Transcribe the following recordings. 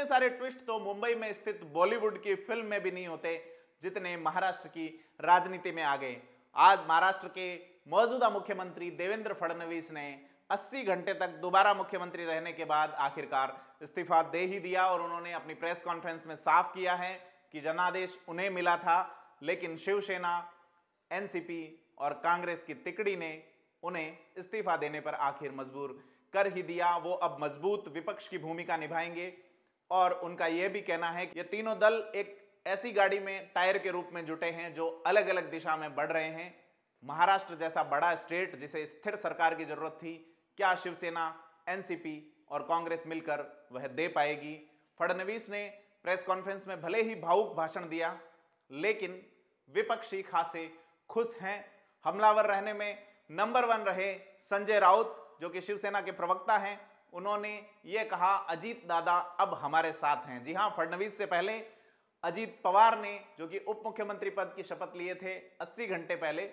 इतने सारे ट्विस्ट तो मुंबई में स्थित बॉलीवुड की फिल्म में भी नहीं होते जितने महाराष्ट्र की राजनीति में आ गए आज महाराष्ट्र के मौजूदा मुख्यमंत्री देवेंद्र फडणवीस ने 80 घंटे तक दोबारा मुख्यमंत्री रहने के बाद आखिरकार इस्तीफा दे ही दिया और उन्होंने अपनी प्रेस कॉन्फ्रेंस में साफ किया है कि जनादेश उन्हें मिला था लेकिन शिवसेना एनसीपी और कांग्रेस की तिकड़ी ने उन्हें इस्तीफा देने पर आखिर मजबूर कर ही दिया वो अब मजबूत विपक्ष की भूमिका निभाएंगे और उनका यह भी कहना है कि ये तीनों दल एक ऐसी गाड़ी में टायर के रूप में जुटे हैं जो अलग अलग दिशा में बढ़ रहे हैं महाराष्ट्र जैसा बड़ा स्टेट जिसे स्थिर सरकार की जरूरत थी क्या शिवसेना एनसीपी और कांग्रेस मिलकर वह दे पाएगी फडणवीस ने प्रेस कॉन्फ्रेंस में भले ही भावुक भाषण दिया लेकिन विपक्षी खासे खुश हैं हमलावर रहने में नंबर वन रहे संजय राउत जो कि शिवसेना के प्रवक्ता हैं उन्होंने ये कहा अजीत दादा अब हमारे साथ हैं जी हाँ फडणवीस से पहले अजीत पवार ने जो कि उप मुख्यमंत्री पद की शपथ लिए थे 80 घंटे पहले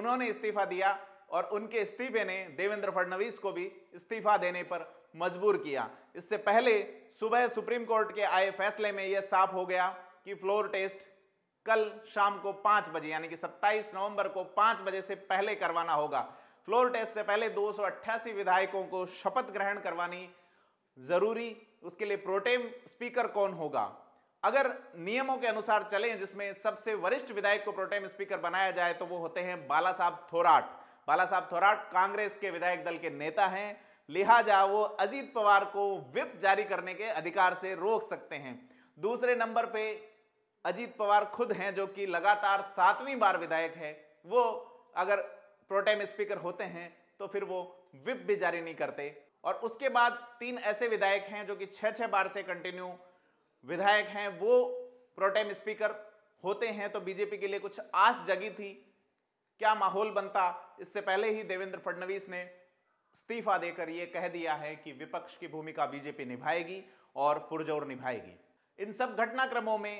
उन्होंने इस्तीफा दिया और उनके इस्तीफे ने देवेंद्र फडणवीस को भी इस्तीफा देने पर मजबूर किया इससे पहले सुबह सुप्रीम कोर्ट के आए फैसले में यह साफ हो गया कि फ्लोर टेस्ट कल शाम को पांच बजे यानी कि 27 नवंबर को पांच बजे से पहले करवाना होगा फ्लोर टेस्ट से पहले दो विधायकों को शपथ ग्रहण करवानी जरूरी उसके लिए प्रोटेम स्पीकर कौन होगा अगर नियमों के अनुसार चलें जिसमें सबसे वरिष्ठ विधायक को प्रोटेम स्पीकर बनाया जाए तो वो होते हैं बाला साहब थोराट बाला साहब थोराट कांग्रेस के विधायक दल के नेता हैं लिहाजा वो अजीत पवार को विप जारी करने के अधिकार से रोक सकते हैं दूसरे नंबर पे अजीत पवार खुद हैं जो कि लगातार सातवीं बार विधायक है वो अगर प्रोटेम स्पीकर होते हैं तो फिर वो विप भी जारी नहीं करते और उसके बाद तीन ऐसे विधायक हैं जो कि छह छह बार से कंटिन्यू विधायक हैं वो प्रोटेम स्पीकर होते हैं तो बीजेपी के लिए कुछ आस जगी थी क्या माहौल बनता इससे पहले ही देवेंद्र फडणवीस ने इस्तीफा देकर ये कह दिया है कि विपक्ष की भूमिका बीजेपी निभाएगी और पुरजोर निभाएगी इन सब घटनाक्रमों में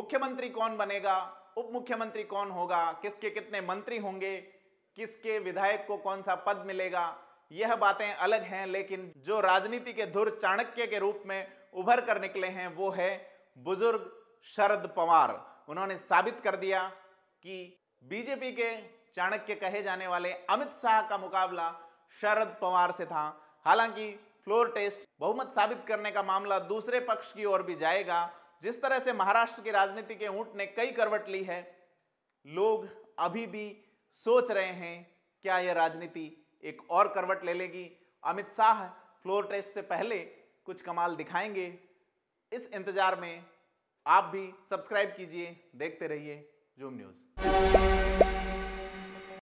मुख्यमंत्री कौन बनेगा उप मुख्यमंत्री कौन होगा किसके कितने मंत्री होंगे किसके विधायक को कौन सा पद मिलेगा यह बातें अलग हैं लेकिन जो राजनीति के धुर चाणक्य के रूप में उभर कर निकले हैं वो है बुजुर्ग शरद पवार उन्होंने साबित कर दिया कि बीजेपी के चाणक्य कहे जाने वाले अमित शाह का मुकाबला शरद पवार से था हालांकि फ्लोर टेस्ट बहुमत साबित करने का मामला दूसरे पक्ष की ओर भी जाएगा जिस तरह से महाराष्ट्र की राजनीति के ऊंट ने कई करवट ली है लोग अभी भी सोच रहे हैं क्या यह राजनीति एक और करवट ले लेगी अमित शाह फ्लोर टेस्ट से पहले कुछ कमाल दिखाएंगे इस इंतजार में आप भी सब्सक्राइब कीजिए देखते रहिए जूम न्यूज़